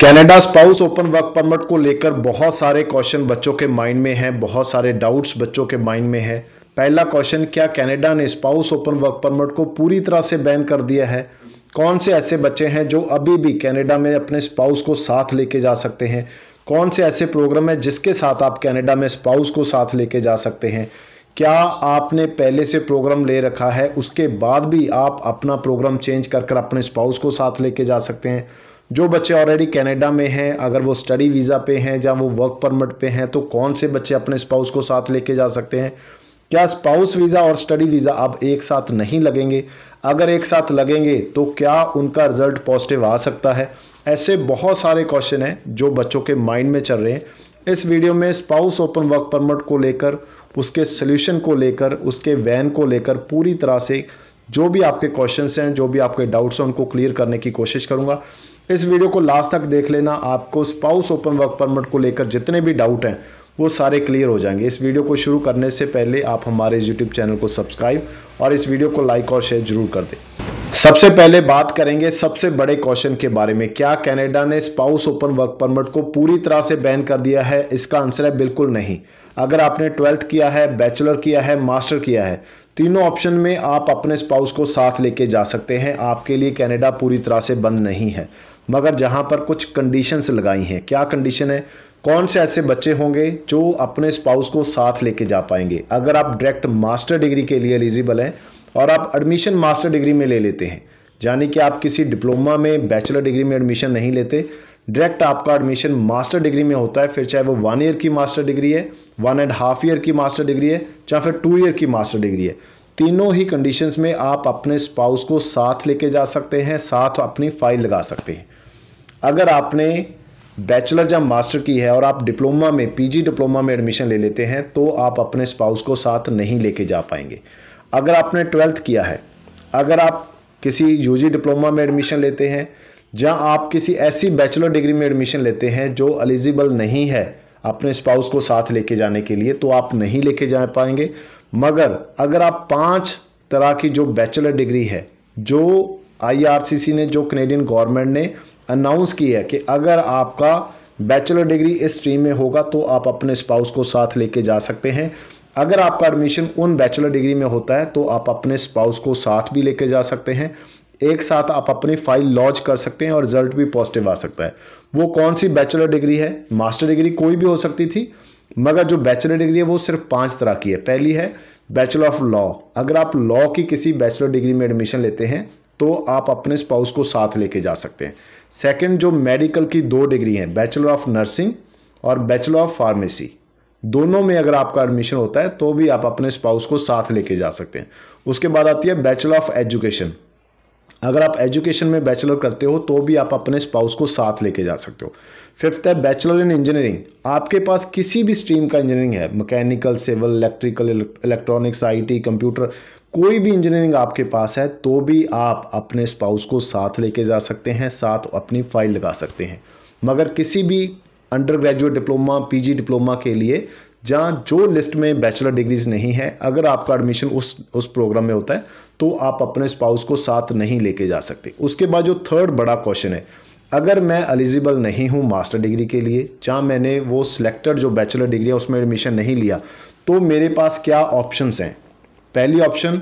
Canada spouse open work permit को लेकर बहुत सारे क्वेश्चन बच्चों के माइंड में हैं बहुत सारे डाउट्स बच्चों के माइंड में है पहला क्वेश्चन क्या कैनेडा ने स्पाउस ओपन वर्क परमिट को पूरी तरह से बैन कर दिया है कौन से ऐसे बच्चे हैं जो अभी भी कैनेडा में अपने स्पाउस को साथ लेके जा सकते हैं कौन से ऐसे प्रोग्राम हैं जिसके साथ आप कैनेडा में स्पाउस को साथ लेके जा सकते हैं क्या आपने पहले से प्रोग्राम ले रखा है उसके बाद भी आप अपना प्रोग्राम चेंज कर कर अपने स्पाउस को साथ लेके जा सकते हैं जो बच्चे ऑलरेडी कनाडा में हैं अगर वो स्टडी वीज़ा पे हैं या वो वर्क परमिट पे हैं तो कौन से बच्चे अपने स्पाउस को साथ लेके जा सकते हैं क्या स्पाउस वीज़ा और स्टडी वीज़ा अब एक साथ नहीं लगेंगे अगर एक साथ लगेंगे तो क्या उनका रिज़ल्ट पॉजिटिव आ सकता है ऐसे बहुत सारे क्वेश्चन हैं जो बच्चों के माइंड में चल रहे हैं इस वीडियो में स्पाउस ओपन वर्क परमिट को लेकर उसके सोल्यूशन को लेकर उसके वैन को लेकर पूरी तरह से जो भी आपके क्वेश्चन हैं जो भी आपके डाउट्स हैं उनको क्लियर करने की कोशिश करूँगा इस वीडियो को लास्ट तक देख लेना आपको स्पाउस ओपन वर्क परमिट को लेकर जितने भी डाउट हैं वो सारे क्लियर हो जाएंगे इस वीडियो को शुरू करने से पहले आप हमारे यूट्यूब चैनल को सब्सक्राइब और इस वीडियो को लाइक और शेयर जरूर कर दें सबसे पहले बात करेंगे सबसे बड़े क्वेश्चन के बारे में क्या कनाडा ने स्पाउस ओपन वर्क परमिट को पूरी तरह से बैन कर दिया है इसका आंसर है बिल्कुल नहीं अगर आपने ट्वेल्थ किया है बैचलर किया है मास्टर किया है तीनों ऑप्शन में आप अपने स्पाउस को साथ लेके जा सकते हैं आपके लिए कनाडा पूरी तरह से बंद नहीं है मगर जहाँ पर कुछ कंडीशंस लगाई हैं क्या कंडीशन है कौन से ऐसे बच्चे होंगे जो अपने स्पाउस को साथ लेके जा पाएंगे अगर आप डायरेक्ट मास्टर डिग्री के लिए एलिजिबल हैं और आप एडमिशन मास्टर डिग्री में ले लेते हैं यानी कि आप किसी डिप्लोमा में बैचलर डिग्री में एडमिशन नहीं लेते डायरेक्ट आपका एडमिशन मास्टर डिग्री में होता है फिर चाहे वो वन ईयर की मास्टर डिग्री है वन एंड हाफ ईयर की मास्टर डिग्री है चाहे फिर टू ईयर की मास्टर डिग्री है तीनों ही कंडीशंस में आप अपने स्पाउस को साथ लेके जा सकते हैं साथ अपनी फाइल लगा सकते हैं अगर आपने बैचलर या मास्टर की है और आप डिप्लोमा में पीजी डिप्लोमा में एडमिशन ले लेते हैं तो आप अपने स्पाउस को साथ नहीं लेके जा पाएंगे अगर आपने ट्वेल्थ किया है अगर आप किसी यूजी डिप्लोमा में एडमिशन लेते हैं जहाँ आप किसी ऐसी बैचलर डिग्री में एडमिशन लेते हैं जो एलिजिबल नहीं है अपने स्पाउस को साथ लेके जाने के लिए तो आप नहीं लेके जा पाएंगे मगर अगर आप पांच तरह की जो बैचलर डिग्री है जो आईआरसीसी ने जो कनेडियन गवर्नमेंट ने अनाउंस की है कि अगर आपका बैचलर डिग्री इस स्ट्रीम में होगा तो आप अपने स्पाउस को साथ लेके जा सकते हैं अगर आपका एडमिशन उन बैचलर डिग्री में होता है तो आप अपने स्पाउस को साथ भी लेके जा सकते हैं एक साथ आप अपनी फाइल लॉन्च कर सकते हैं और रिजल्ट भी पॉजिटिव आ सकता है वो कौन सी बैचलर डिग्री है मास्टर डिग्री कोई भी हो सकती थी मगर जो बैचलर डिग्री है वो सिर्फ पांच तरह की है पहली है बैचलर ऑफ लॉ अगर आप लॉ की किसी बैचलर डिग्री में एडमिशन लेते हैं तो आप अपने स्पाउस को साथ लेके जा सकते हैं सेकंड जो मेडिकल की दो डिग्री हैं बैचलर ऑफ नर्सिंग और बैचलर ऑफ फार्मेसी दोनों में अगर आपका एडमिशन होता है तो भी आप अपने स्पाउस को साथ लेके जा सकते हैं उसके बाद आती है बैचलर ऑफ एजुकेशन अगर आप एजुकेशन में बैचलर करते हो तो भी आप अपने स्पाउस को साथ लेके जा सकते हो फिफ्थ है बैचलर इन इंजीनियरिंग आपके पास किसी भी स्ट्रीम का इंजीनियरिंग है mechanical civil electrical electronics IT computer कोई भी इंजीनियरिंग आपके पास है तो भी आप अपने स्पाउस को साथ लेके जा सकते हैं साथ अपनी फाइल लगा सकते हैं मगर किसी भी undergraduate diploma PG diploma के लिए जहाँ जो लिस्ट में बैचलर डिग्रीज नहीं है अगर आपका एडमिशन उस उस प्रोग्राम में होता है तो आप अपने स्पाउस को साथ नहीं लेके जा सकते उसके बाद जो थर्ड बड़ा क्वेश्चन है अगर मैं एलिजिबल नहीं हूँ मास्टर डिग्री के लिए जहाँ मैंने वो सिलेक्टेड जो बैचलर डिग्री है उसमें एडमिशन नहीं लिया तो मेरे पास क्या ऑप्शंस हैं पहली ऑप्शन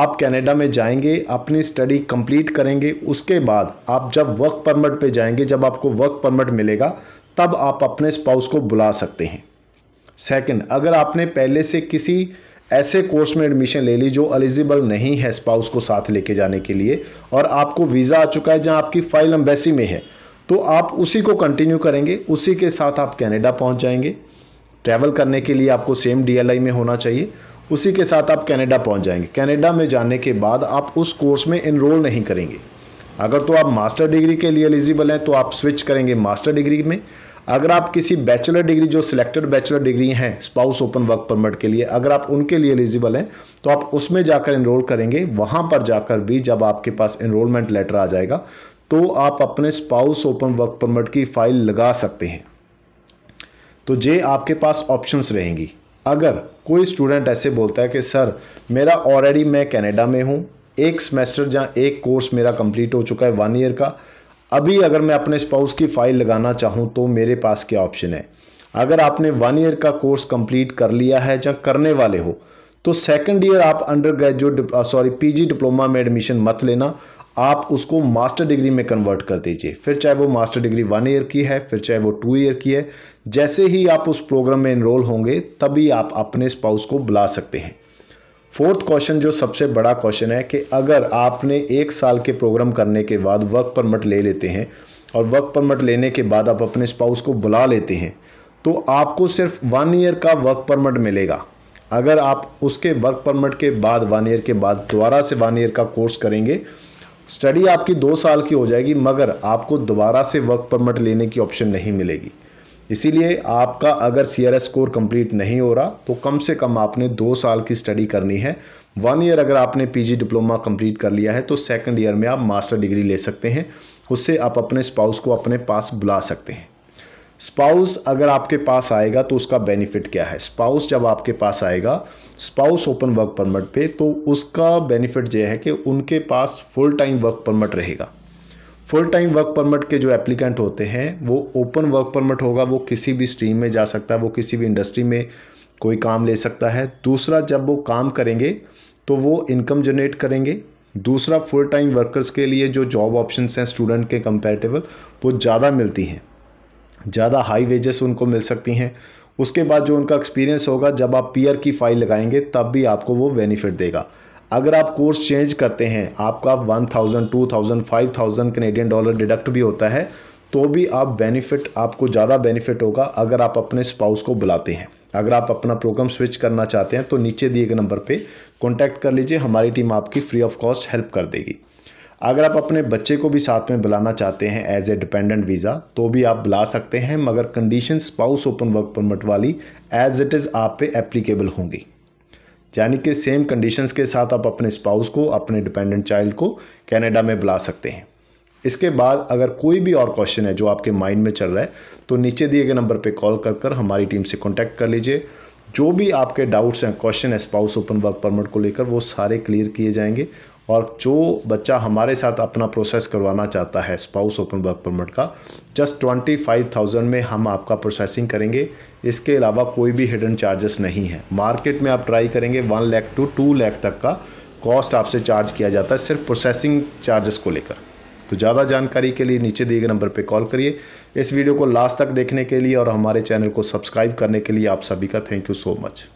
आप कनाडा में जाएंगे अपनी स्टडी कंप्लीट करेंगे उसके बाद आप जब वर्क परमिट पे जाएंगे जब आपको वर्क परमिट मिलेगा तब आप अपने स्पाउस को बुला सकते हैं सेकंड अगर आपने पहले से किसी ऐसे कोर्स में एडमिशन ले ली जो एलिजिबल नहीं है स्पाउस को साथ लेके जाने के लिए और आपको वीज़ा आ चुका है जहाँ आपकी फ़ाइल एम्बेसी में है तो आप उसी को कंटिन्यू करेंगे उसी के साथ आप कैनेडा पहुँच जाएंगे ट्रैवल करने के लिए आपको सेम डी में होना चाहिए उसी के साथ आप कैनेडा पहुँच जाएंगे कैनेडा में जाने के बाद आप उस कोर्स में इनरोल नहीं करेंगे अगर तो आप मास्टर डिग्री के लिए एलिजिबल हैं तो आप स्विच करेंगे मास्टर डिग्री में अगर आप किसी बैचलर डिग्री जो सिलेक्टेड बैचलर डिग्री हैं स्पाउस ओपन वर्क परमिट के लिए अगर आप उनके लिए एलिजिबल हैं तो आप उसमें जाकर इनरोल करेंगे वहाँ पर जाकर भी जब आपके पास इनरोलमेंट लेटर आ जाएगा तो आप अपने स्पाउस ओपन वर्क परमिट की फाइल लगा सकते हैं तो ये आपके पास ऑप्शंस रहेंगी अगर कोई स्टूडेंट ऐसे बोलता है कि सर मेरा ऑलरेडी मैं कनाडा में हूँ एक सेमेस्टर या एक कोर्स मेरा कंप्लीट हो चुका है वन ईयर का अभी अगर मैं अपने स्पाउस की फ़ाइल लगाना चाहूँ तो मेरे पास क्या ऑप्शन है अगर आपने वन ईयर का कोर्स कंप्लीट कर लिया है या करने वाले हो तो सेकंड ईयर आप undergraduate sorry PG diploma में एडमिशन मत लेना आप उसको मास्टर डिग्री में कन्वर्ट कर दीजिए फिर चाहे वो मास्टर डिग्री वन ईयर की है फिर चाहे वो टू ईयर की है जैसे ही आप उस प्रोग्राम में इनरोल होंगे तभी आप अपने स्पाउस को बुला सकते हैं फोर्थ क्वेश्चन जो सबसे बड़ा क्वेश्चन है कि अगर आपने एक साल के प्रोग्राम करने के बाद वर्क परमिट ले लेते हैं और वर्क परमिट लेने के बाद आप अपने स्पाउस को बुला लेते हैं तो आपको सिर्फ वन ईयर का वर्क परमिट मिलेगा अगर आप उसके वर्क परमिट के बाद वन ईयर के बाद दोबारा से वन ईयर का कोर्स करेंगे स्टडी आपकी दो साल की हो जाएगी मगर आपको दोबारा से वर्क परमिट लेने की ऑप्शन नहीं मिलेगी इसीलिए आपका अगर C R S score complete नहीं हो रहा तो कम से कम आपने दो साल की स्टडी करनी है वन ईयर अगर आपने पीजी डिप्लोमा कंप्लीट कर लिया है तो सेकंड ईयर में आप मास्टर डिग्री ले सकते हैं उससे आप अपने स्पाउस को अपने पास बुला सकते हैं स्पाउस अगर आपके पास आएगा तो उसका बेनिफिट क्या है स्पाउस जब आपके पास आएगा स्पाउस ओपन वर्क परमिट पे तो उसका बेनिफिट यह है कि उनके पास फुल टाइम वर्क परमिट रहेगा फुल टाइम वर्क परमिट के जो एप्लीकेंट होते हैं वो ओपन वर्क परमिट होगा वो किसी भी स्ट्रीम में जा सकता है वो किसी भी इंडस्ट्री में कोई काम ले सकता है दूसरा जब वो काम करेंगे तो वो इनकम जनरेट करेंगे दूसरा फुल टाइम वर्कर्स के लिए जो जॉब ऑप्शन हैं स्टूडेंट के कंपेरेटिवल वो ज़्यादा मिलती हैं ज़्यादा हाई वेजेस उनको मिल सकती हैं उसके बाद जो उनका एक्सपीरियंस होगा जब आप पीयर की फ़ाइल लगाएंगे तब भी आपको वो बेनिफिट देगा अगर आप कोर्स चेंज करते हैं आपका one thousand two thousand five thousand Canadian dollar deduct भी होता है तो भी आप बेनिफिट आपको ज़्यादा बेनिफिट होगा अगर आप अपने स्पाउस को बुलाते हैं अगर आप अपना प्रोग्राम स्विच करना चाहते हैं तो नीचे दिए गए नंबर पे कांटेक्ट कर लीजिए हमारी टीम आपकी फ्री ऑफ कॉस्ट हेल्प कर देगी अगर आप अपने बच्चे को भी साथ में बुलाना चाहते हैं एज ए डिपेंडेंट वीज़ा तो भी आप बुला सकते हैं मगर condition spouse open work permit वाली एज इट इज़ आप पे एप्लीकेबल होंगी यानी कि सेम कंडीशंस के साथ आप अपने स्पाउस को अपने डिपेंडेंट चाइल्ड को कनाडा में बुला सकते हैं इसके बाद अगर कोई भी और क्वेश्चन है जो आपके माइंड में चल रहा है तो नीचे दिए गए नंबर पे कॉल कर कर हमारी टीम से कांटेक्ट कर लीजिए जो भी आपके डाउट्स हैं क्वेश्चन है स्पाउस ओपन वर्क परमिट को लेकर वो सारे क्लियर किए जाएंगे और जो बच्चा हमारे साथ अपना प्रोसेस करवाना चाहता है स्पाउस ओपन वर्क परमिट का जस्ट ट्वेंटी फाइव थाउजेंड में हम आपका प्रोसेसिंग करेंगे इसके अलावा कोई भी हिडन चार्जेस नहीं है मार्केट में आप ट्राई करेंगे one lakh to two lakh तक का कॉस्ट आपसे चार्ज किया जाता है सिर्फ प्रोसेसिंग चार्जेस को लेकर तो ज़्यादा जानकारी के लिए नीचे दिए गए नंबर पर कॉल करिए इस वीडियो को लास्ट तक देखने के लिए और हमारे चैनल को सब्सक्राइब करने के लिए आप सभी का थैंक यू सो मच